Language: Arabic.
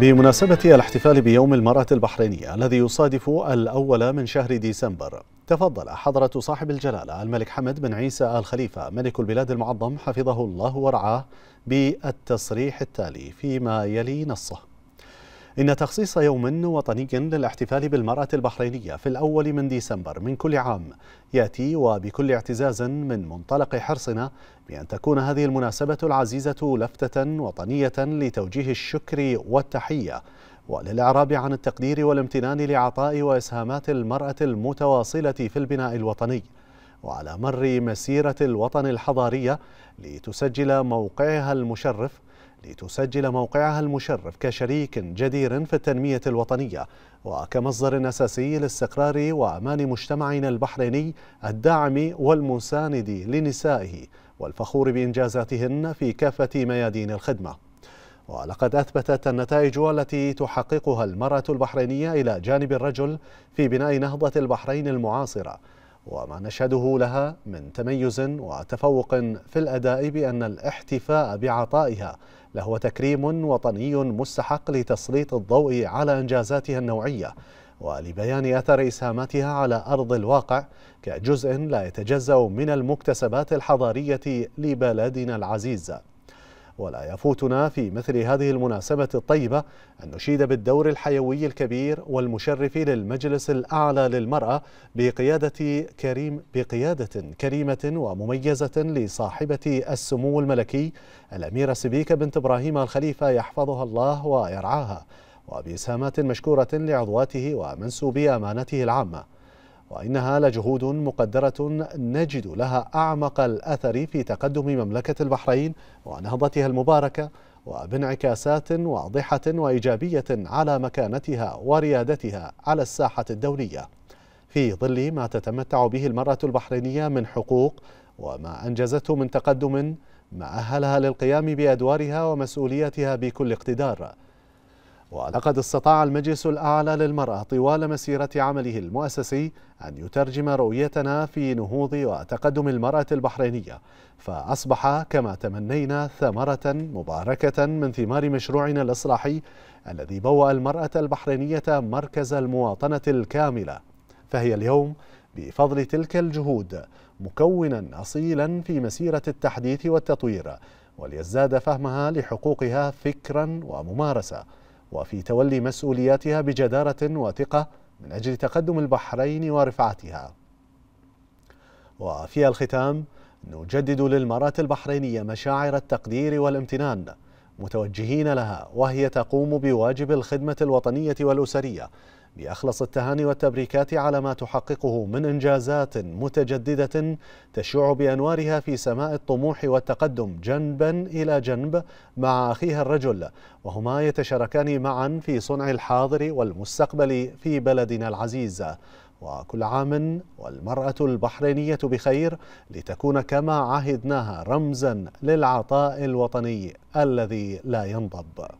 بمناسبة الاحتفال بيوم المرأة البحرينية الذي يصادف الأول من شهر ديسمبر تفضل حضرة صاحب الجلالة الملك حمد بن عيسى آل خليفة ملك البلاد المعظم حفظه الله ورعاه بالتصريح التالي فيما يلي نصه إن تخصيص يوم وطني للاحتفال بالمرأة البحرينية في الأول من ديسمبر من كل عام يأتي وبكل اعتزاز من منطلق حرصنا بأن تكون هذه المناسبة العزيزة لفتة وطنية لتوجيه الشكر والتحية وللإعراب عن التقدير والامتنان لعطاء وإسهامات المرأة المتواصلة في البناء الوطني وعلى مر مسيرة الوطن الحضارية لتسجل موقعها المشرف لتسجل موقعها المشرف كشريك جدير في التنمية الوطنية وكمصدر أساسي لاستقرار وأمان مجتمعنا البحريني الداعم والمساند لنسائه والفخور بإنجازاتهن في كافة ميادين الخدمة ولقد أثبتت النتائج التي تحققها المرأة البحرينية إلى جانب الرجل في بناء نهضة البحرين المعاصرة وما نشهده لها من تميز وتفوق في الأداء بأن الاحتفاء بعطائها لهو تكريم وطني مستحق لتسليط الضوء على إنجازاتها النوعية ولبيان أثر إسهاماتها على أرض الواقع كجزء لا يتجزأ من المكتسبات الحضارية لبلدنا العزيز ولا يفوتنا في مثل هذه المناسبة الطيبة أن نشيد بالدور الحيوي الكبير والمشرف للمجلس الأعلى للمرأة بقيادة كريم بقيادة كريمة ومميزة لصاحبة السمو الملكي الأميرة سبيكة بنت إبراهيم الخليفة يحفظها الله ويرعاها وبإسهامات مشكورة لعضواته ومنسوبي أمانته العامة وإنها لجهود مقدرة نجد لها أعمق الأثر في تقدم مملكة البحرين ونهضتها المباركة وبانعكاسات واضحة وإيجابية على مكانتها وريادتها على الساحة الدولية في ظل ما تتمتع به المرأة البحرينية من حقوق وما أنجزته من تقدم ما أهلها للقيام بأدوارها ومسؤوليتها بكل اقتدار ولقد استطاع المجلس الأعلى للمرأة طوال مسيرة عمله المؤسسي أن يترجم رؤيتنا في نهوض وتقدم المرأة البحرينية فأصبح كما تمنينا ثمرة مباركة من ثمار مشروعنا الإصلاحي الذي بوأ المرأة البحرينية مركز المواطنة الكاملة فهي اليوم بفضل تلك الجهود مكونا أصيلا في مسيرة التحديث والتطوير وليزداد فهمها لحقوقها فكرا وممارسة وفي تولي مسؤولياتها بجدارة وثقة من أجل تقدم البحرين ورفعتها وفي الختام نجدد للمرأة البحرينية مشاعر التقدير والامتنان متوجهين لها وهي تقوم بواجب الخدمة الوطنية والأسرية بأخلص التهاني والتبريكات على ما تحققه من إنجازات متجددة تشع بأنوارها في سماء الطموح والتقدم جنبا إلى جنب مع أخيها الرجل وهما يتشاركان معا في صنع الحاضر والمستقبل في بلدنا العزيز وكل عام والمرأة البحرينية بخير لتكون كما عهدناها رمزا للعطاء الوطني الذي لا ينضب